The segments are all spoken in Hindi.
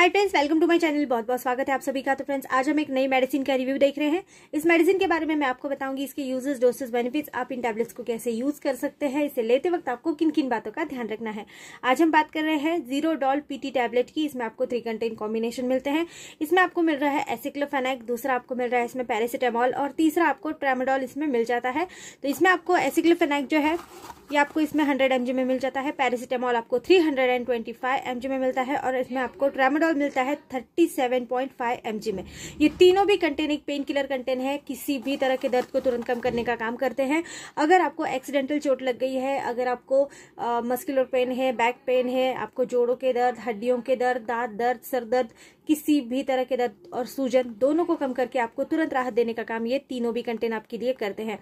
hi friends welcome to my channel बहुत बहुत स्वागत है आप सभी का तो फ्रेंड्स आज हम एक नई मेडिसिन का रिव्यू देख रहे हैं इस मेडिसिन के बारे में मैं आपको बताऊंगी इसके यूजेस डोसेस बेनिफिट्स आप इन टैबलेट्स को कैसे यूज कर सकते हैं इसे लेते वक्त आपको किन किन बातों का ध्यान रखना है आज हम बात कर रहे हैं जीरो डॉल पीटी टैबलेट की इसमें आपको थ्री कंटेन कॉम्बिनेशन मिलते हैं इसमें आपको मिल रहा है एसिक्लोफेनाइक दूसरा आपको मिल रहा है इसमें पैरासिटामॉल और तीसरा आपको ट्रेमाडॉल इसमें मिल जाता है तो इसमें आपको एसिक्लोफेनाइक जो है ये आपको इसमें 100 एम में मिल जाता है पैरासीटामॉल आपको 325 हंड्रेड में मिलता है और इसमें आपको ट्रामाडोल मिलता है 37.5 सेवन में ये तीनों भी कंटेन एक पेन किलर कंटेन है किसी भी तरह के दर्द को तुरंत कम करने का काम करते हैं अगर आपको एक्सीडेंटल चोट लग गई है अगर आपको मस्कुलर पेन है बैक पेन है आपको जोड़ों के दर्द हड्डियों के दर्द दांत दर्द सर दर्द किसी भी तरह के दर्द और सूजन दोनों को कम करके आपको तुरंत राहत देने का काम ये तीनों भी कंटेन आपके लिए करते हैं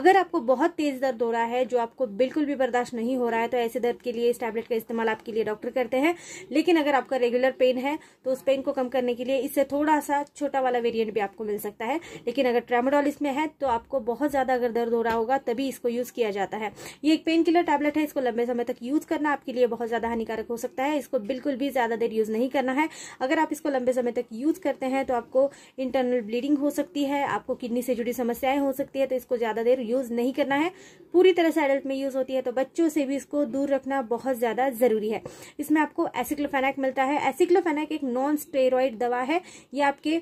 अगर आपको बहुत तेज दर्द हो रहा है जो आपको बिल्कुल भी बर्दाश्त नहीं हो रहा है तो ऐसे दर्द के लिए इस टैबलेट का इस्तेमाल आपके लिए डॉक्टर करते हैं लेकिन अगर आपका रेगुलर पेन है तो उस पेन को कम करने के लिए इससे थोड़ा सा छोटा वाला वेरियंट भी आपको मिल सकता है लेकिन अगर ट्रेमाडोल इसमें है तो आपको बहुत ज़्यादा अगर दर्द हो रहा होगा तभी इसको यूज़ किया जाता है ये एक पेन किलर टैबलेट है इसको लंबे समय तक यूज़ करना आपके लिए बहुत ज़्यादा हानिकारक हो सकता है इसको बिल्कुल भी ज़्यादा देर यूज़ नहीं करना है अगर आप इसको लंबे समय तक यूज़ करते हैं तो आपको इंटरनल ब्लीडिंग हो सकती है आपको किडनी से जुड़ी समस्याएं हो सकती है तो इसको ज़्यादा देर यूज़ नहीं करना है पूरी तरह से एडल्ट में यूज़ होती है तो बच्चों से भी इसको दूर रखना बहुत ज़्यादा ज़रूरी है इसमें आपको एसिक्लोफेनाक मिलता है एसिक्लोफेनाक एक नॉन स्टेरॉइड दवा है यह आपके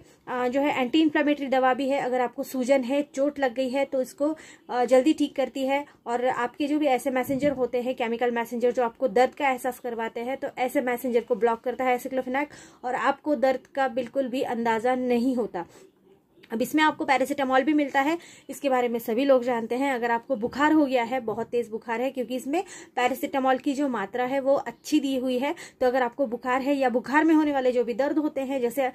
जो है एंटी इंफ्लामेटरी दवा भी है अगर आपको सूजन है चोट लग गई है तो इसको जल्दी ठीक करती है और आपके जो भी ऐसे मैसेंजर होते हैं केमिकल मैसेंजर जो आपको दर्द का एहसास करवाते हैं तो ऐसे मैसेंजर को ब्लॉक करता है एसिक्लोफेनाक और आपको दर्द का बिल्कुल भी अंदाज़ा नहीं होता अब इसमें आपको पैरासीटामॉल भी मिलता है इसके बारे में सभी लोग जानते हैं अगर आपको बुखार हो गया है बहुत तेज़ बुखार है क्योंकि इसमें पैरासीटामॉल की जो मात्रा है वो अच्छी दी हुई है तो अगर आपको बुखार है या बुखार में होने वाले जो भी दर्द होते हैं जैसे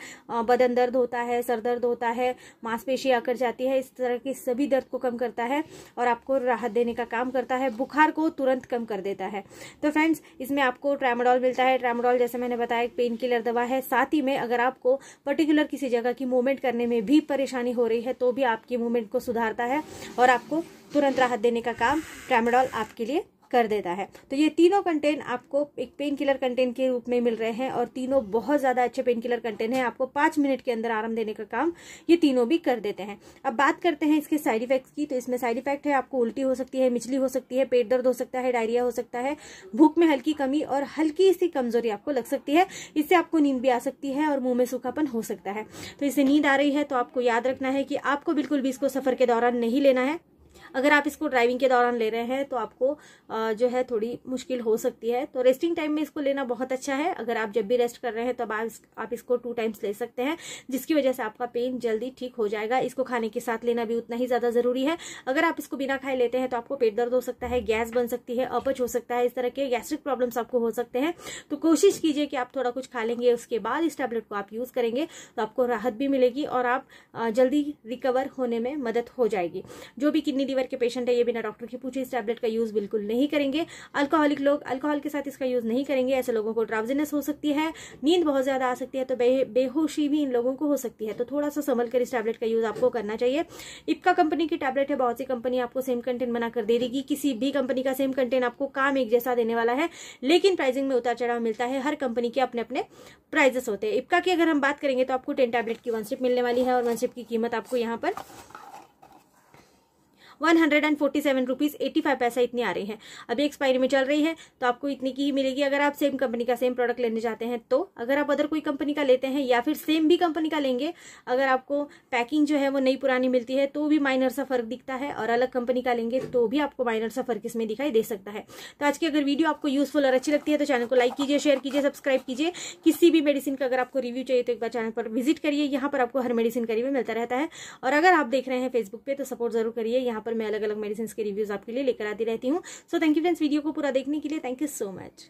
बदन दर्द होता है सर दर्द होता है मांसपेशी आकर जाती है इस तरह के सभी दर्द को कम करता है और आपको राहत देने का काम करता है बुखार को तुरंत कम कर देता है तो फ्रेंड्स इसमें आपको ट्रामडॉल मिलता है ट्रामडॉल जैसे मैंने बताया एक पेन किलर दवा है साथ ही में अगर आपको पर्टिकुलर किसी जगह की मूवमेंट करने में भी परेशानी हो रही है तो भी आपकी मूवमेंट को सुधारता है और आपको तुरंत राहत देने का काम ट्रामेडॉल आपके लिए कर देता है तो ये तीनों कंटेंट आपको एक पेन किलर कंटेंट के रूप में मिल रहे हैं और तीनों बहुत ज़्यादा अच्छे पेन किलर कंटेंट हैं आपको पाँच मिनट के अंदर आराम देने का काम ये तीनों भी कर देते हैं अब बात करते हैं इसके साइड इफेक्ट की तो इसमें साइड इफेक्ट है आपको उल्टी हो सकती है मिचली हो सकती है पेट दर्द हो सकता है डायरिया हो सकता है भूख में हल्की कमी और हल्की सी कमजोरी आपको लग सकती है इससे आपको नींद भी आ सकती है और मुंह में सूखापन हो सकता है तो इससे नींद आ रही है तो आपको याद रखना है कि आपको बिल्कुल भी इसको सफर के दौरान नहीं लेना है अगर आप इसको ड्राइविंग के दौरान ले रहे हैं तो आपको जो है थोड़ी मुश्किल हो सकती है तो रेस्टिंग टाइम में इसको लेना बहुत अच्छा है अगर आप जब भी रेस्ट कर रहे हैं तब आप आप इसको टू टाइम्स ले सकते हैं जिसकी वजह से आपका पेन जल्दी ठीक हो जाएगा इसको खाने के साथ लेना भी उतना ही ज़्यादा ज़रूरी है अगर आप इसको बिना खाए लेते हैं तो आपको पेट दर्द हो सकता है गैस बन सकती है अपच हो सकता है इस तरह के गैस्ट्रिक प्रॉब्लम्स आपको हो सकते हैं तो कोशिश कीजिए कि आप थोड़ा कुछ खा लेंगे उसके बाद इस टैबलेट को आप यूज़ करेंगे तो आपको राहत भी मिलेगी और आप जल्दी रिकवर होने में मदद हो जाएगी जो भी किडनी लीवर के पेशेंट है ये बिना डॉक्टर के पूछे इस टैबलेट का यूज़ बिल्कुल नहीं करेंगे अल्कोहलिक लोग अल्कोहल के साथ इसका यूज़ नहीं करेंगे ऐसे लोगों को ड्रावजीनेस हो सकती है नींद बहुत ज़्यादा आ सकती है तो बेहोशी भी इन लोगों को हो सकती है तो थोड़ा सा संभल कर इस टैबलेट का यूज़ आपको करना चाहिए इपका कंपनी की टैबलेट है बहुत सी कंपनी आपको सेम कंटेंट बना कर दे देगी किसी भी कंपनी का सेम कंटेंट आपको काम एक जैसा देने वाला है लेकिन प्राइसिंग में उतार चढ़ाव मिलता है हर कंपनी के अपने अपने प्राइजेस होते हैं इपका की अगर हम बात करेंगे तो आपको टेन टैबलेट की वन स्टिप मिलने वाली है और वन स्टिप की कीमत आपको यहाँ पर one hundred and forty seven rupees eighty five पैसा इतनी आ रही है अभी एक्सपायरी में चल रही है तो आपको इतनी की ही मिलेगी अगर आप सेम कंपनी का सेम प्रोडक्ट लेने जाते हैं तो अगर आप अदर कोई कंपनी का लेते हैं या फिर सेम भी कंपनी का लेंगे अगर आपको पैकिंग जो है वो नई पुरानी मिलती है तो भी माइनर सा फर्क दिखता है और अलग कंपनी का लेंगे तो भी आपको माइनर सा फर्क इसमें दिखाई दे सकता है तो आज की अगर वीडियो आपको यूजफुल और अच्छी लगती है तो चैनल को लाइक कीजिए शेयर कीजिए सब्सक्राइब कीजिए किसी भी मेडिसिन का अगर आपको रिव्यू चाहिए तो एक बार चैनल पर विजिट करिए यहाँ पर आपको हर मेडिसिन का रिव्यू मिलता रहता है और अगर आप देख रहे हैं फेसबुक पे तो सपोर्ट जरूर करिए यहाँ पर पर मैं अलग अलग मेडिसिन के रिव्यूज आपके लिए लेकर आती रहती हूँ so thank you friends video को पूरा देखने के लिए थैंक यू सो मच